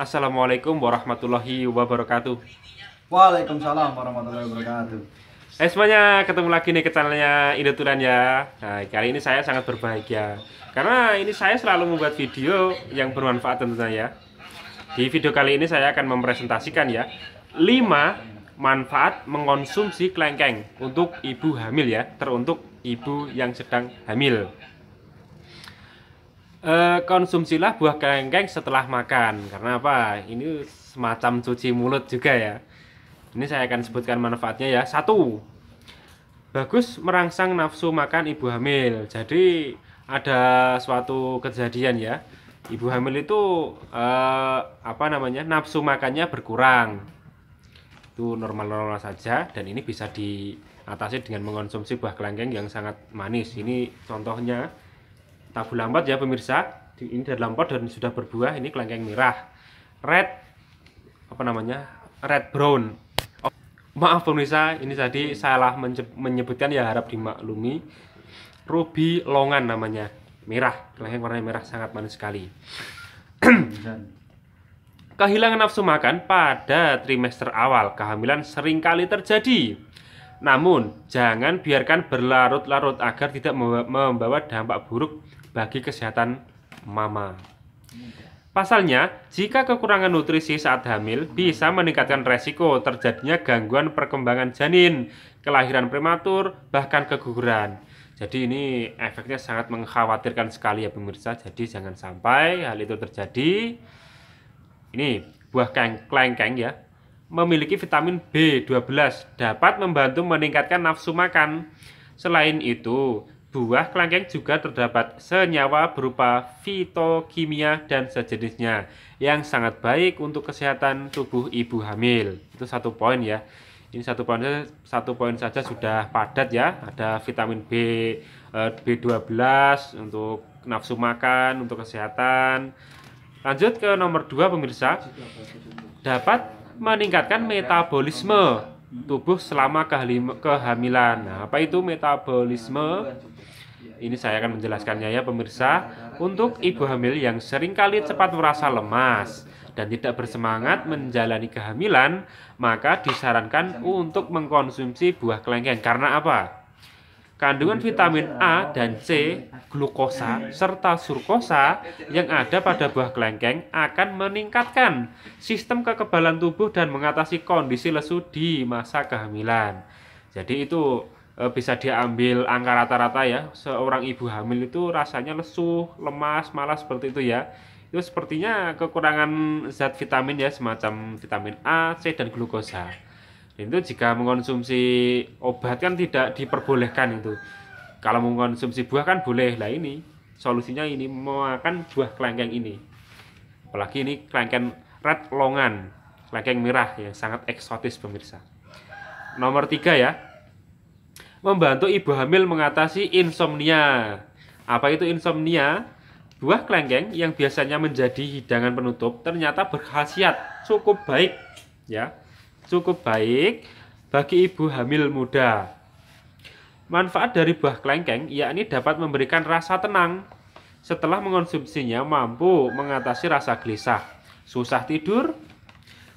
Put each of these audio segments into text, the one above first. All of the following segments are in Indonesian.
Assalamualaikum warahmatullahi wabarakatuh. Waalaikumsalam warahmatullahi wabarakatuh. Hai eh, semuanya, ketemu lagi nih ke channelnya Indoturan ya. Nah, kali ini saya sangat berbahagia karena ini saya selalu membuat video yang bermanfaat tentunya ya. Di video kali ini saya akan mempresentasikan ya 5 manfaat mengonsumsi kelengkeng untuk ibu hamil ya, teruntuk ibu yang sedang hamil. Eh, konsumsilah buah kelengkeng setelah makan karena apa ini semacam cuci mulut juga ya ini saya akan sebutkan manfaatnya ya satu bagus merangsang nafsu makan ibu hamil jadi ada suatu kejadian ya ibu hamil itu e, apa namanya nafsu makannya berkurang itu normal-normal saja dan ini bisa diatasi dengan mengonsumsi buah kelengkeng yang sangat manis. Ini contohnya tabu lampot ya pemirsa ini dari lampot dan sudah berbuah ini kelengkeng merah red apa namanya red brown oh, maaf pemirsa ini tadi salah menyebutkan ya harap dimaklumi ruby longan namanya merah kelengkeng warna merah sangat manis sekali kehilangan nafsu makan pada trimester awal kehamilan seringkali terjadi namun, jangan biarkan berlarut-larut agar tidak membawa dampak buruk bagi kesehatan mama. Pasalnya, jika kekurangan nutrisi saat hamil bisa meningkatkan resiko terjadinya gangguan perkembangan janin, kelahiran prematur, bahkan keguguran. Jadi ini efeknya sangat mengkhawatirkan sekali ya pemirsa. Jadi jangan sampai hal itu terjadi. Ini buah kelengkeng ya. Memiliki vitamin B12 dapat membantu meningkatkan nafsu makan. Selain itu, buah kelangkeng juga terdapat senyawa berupa fitokimia dan sejenisnya yang sangat baik untuk kesehatan tubuh ibu hamil. Itu satu poin ya. Ini satu poin satu poin saja sudah padat ya. Ada vitamin B eh, B12 untuk nafsu makan, untuk kesehatan. Lanjut ke nomor dua pemirsa. Dapat meningkatkan metabolisme Hmm. tubuh selama kehamilan. Nah, apa itu metabolisme? Ini saya akan menjelaskannya ya pemirsa. Untuk ibu hamil yang seringkali cepat merasa lemas dan tidak bersemangat menjalani kehamilan, maka disarankan untuk mengkonsumsi buah kelengkeng. Karena apa? kandungan vitamin A dan C, glukosa, serta surkosa yang ada pada buah kelengkeng akan meningkatkan sistem kekebalan tubuh dan mengatasi kondisi lesu di masa kehamilan. Jadi itu e, bisa diambil angka rata-rata ya. Seorang ibu hamil itu rasanya lesu, lemas, malas seperti itu ya. Itu sepertinya kekurangan zat vitamin ya semacam vitamin A, C dan glukosa itu jika mengonsumsi obat kan tidak diperbolehkan itu kalau mengkonsumsi buah kan boleh lah ini solusinya ini makan buah kelengkeng ini apalagi ini kelengkeng red longan kelengkeng merah yang sangat eksotis pemirsa nomor tiga ya membantu ibu hamil mengatasi insomnia apa itu insomnia buah kelengkeng yang biasanya menjadi hidangan penutup ternyata berkhasiat cukup baik ya cukup baik bagi ibu hamil muda. Manfaat dari buah kelengkeng yakni dapat memberikan rasa tenang. Setelah mengonsumsinya mampu mengatasi rasa gelisah, susah tidur,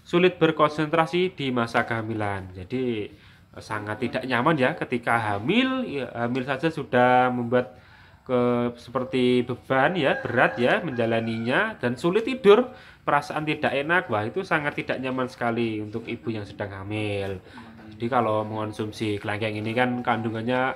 sulit berkonsentrasi di masa kehamilan. Jadi eh, sangat tidak nyaman ya ketika hamil, ya, hamil saja sudah membuat ke seperti beban ya berat ya menjalaninya dan sulit tidur perasaan tidak enak wah itu sangat tidak nyaman sekali untuk ibu yang sedang hamil jadi kalau mengonsumsi kelengkeng ini kan kandungannya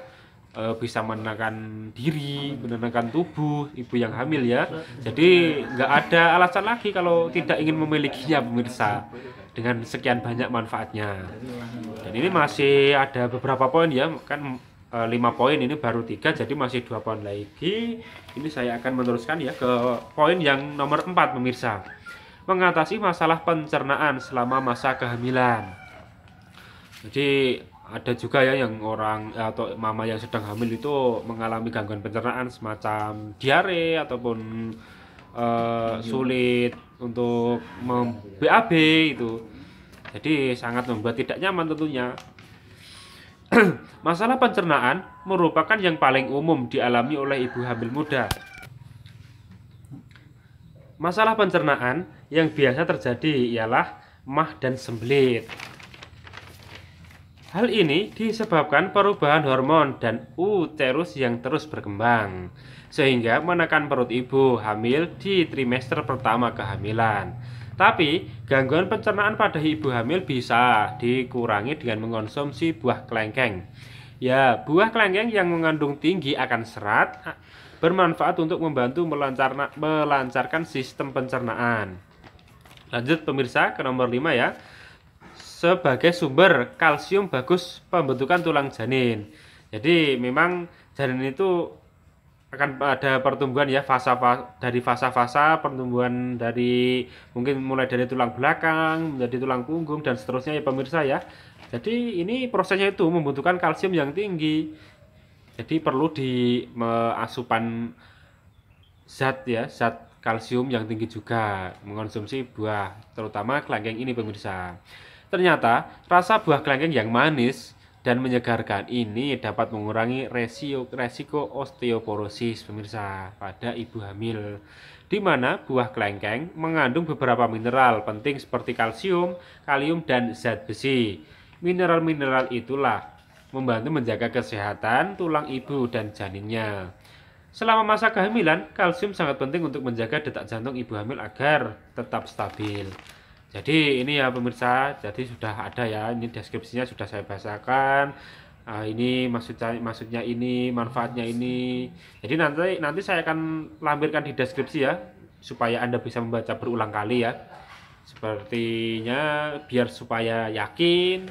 e, bisa menenangkan diri menenangkan tubuh ibu yang hamil ya jadi nggak ada alasan lagi kalau tidak ingin memilikinya pemirsa dengan sekian banyak manfaatnya dan ini masih ada beberapa poin ya kan Eh, lima poin ini baru tiga jadi masih dua poin lagi ini saya akan meneruskan ya ke poin yang nomor 4 pemirsa mengatasi masalah pencernaan selama masa kehamilan jadi ada juga ya yang orang atau mama yang sedang hamil itu mengalami gangguan pencernaan semacam diare ataupun uh, sulit untuk mem BAB itu jadi sangat membuat tidak nyaman tentunya Masalah pencernaan merupakan yang paling umum dialami oleh ibu hamil muda. Masalah pencernaan yang biasa terjadi ialah mah dan sembelit. Hal ini disebabkan perubahan hormon dan uterus yang terus berkembang, sehingga menekan perut ibu hamil di trimester pertama kehamilan. Tapi, gangguan pencernaan pada ibu hamil bisa dikurangi dengan mengonsumsi buah kelengkeng. Ya, buah kelengkeng yang mengandung tinggi akan serat bermanfaat untuk membantu melancarkan sistem pencernaan. Lanjut pemirsa ke nomor 5 ya. Sebagai sumber kalsium bagus pembentukan tulang janin. Jadi memang janin itu akan ada pertumbuhan ya fase dari fasa-fasa pertumbuhan dari mungkin mulai dari tulang belakang menjadi tulang punggung dan seterusnya ya pemirsa ya. Jadi ini prosesnya itu membutuhkan kalsium yang tinggi. Jadi perlu di asupan zat ya, zat kalsium yang tinggi juga mengonsumsi buah, terutama kelengkeng ini pemirsa. Ternyata rasa buah kelengkeng yang manis dan menyegarkan. Ini dapat mengurangi resiko resiko osteoporosis pemirsa pada ibu hamil. Di mana buah kelengkeng mengandung beberapa mineral penting seperti kalsium, kalium dan zat besi. Mineral-mineral itulah membantu menjaga kesehatan tulang ibu dan janinnya. Selama masa kehamilan, kalsium sangat penting untuk menjaga detak jantung ibu hamil agar tetap stabil jadi ini ya pemirsa jadi sudah ada ya ini deskripsinya sudah saya bahasakan uh, ah, ini maksudnya maksudnya ini manfaatnya ini jadi nanti nanti saya akan lampirkan di deskripsi ya supaya anda bisa membaca berulang kali ya sepertinya biar supaya yakin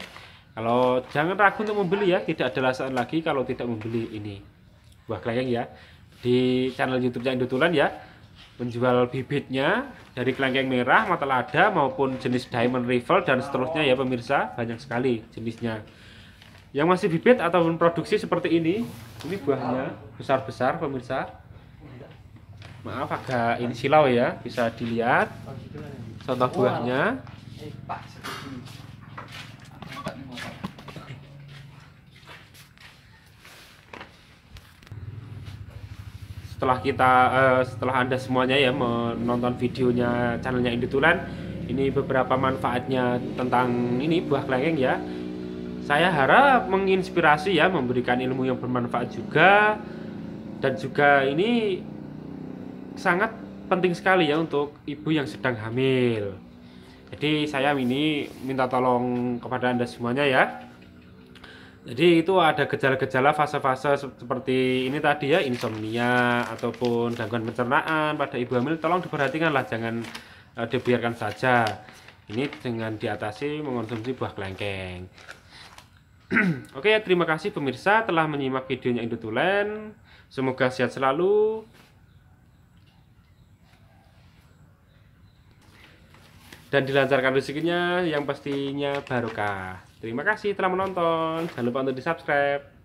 kalau jangan ragu untuk membeli ya tidak ada alasan lagi kalau tidak membeli ini buah kelayang ya di channel youtube yang Indotulan ya menjual bibitnya dari kelengkeng merah, mata lada maupun jenis diamond rival dan seterusnya ya pemirsa, banyak sekali jenisnya. Yang masih bibit ataupun produksi seperti ini, ini buahnya besar-besar pemirsa. Maaf agak ini silau ya, bisa dilihat contoh buahnya. Oh, setelah kita uh, setelah anda semuanya ya menonton videonya channelnya Tulen ini beberapa manfaatnya tentang ini buah kelengkeng ya saya harap menginspirasi ya memberikan ilmu yang bermanfaat juga dan juga ini sangat penting sekali ya untuk ibu yang sedang hamil jadi saya ini minta tolong kepada anda semuanya ya jadi itu ada gejala-gejala fase-fase seperti ini tadi ya, insomnia ataupun gangguan pencernaan pada ibu hamil tolong diperhatikanlah jangan e, dibiarkan saja. Ini dengan diatasi mengonsumsi buah kelengkeng. Oke ya, terima kasih pemirsa telah menyimak videonya Indotulen. Semoga sehat selalu. Dan dilancarkan rezekinya yang pastinya barokah. Terima kasih telah menonton. Jangan lupa untuk di subscribe.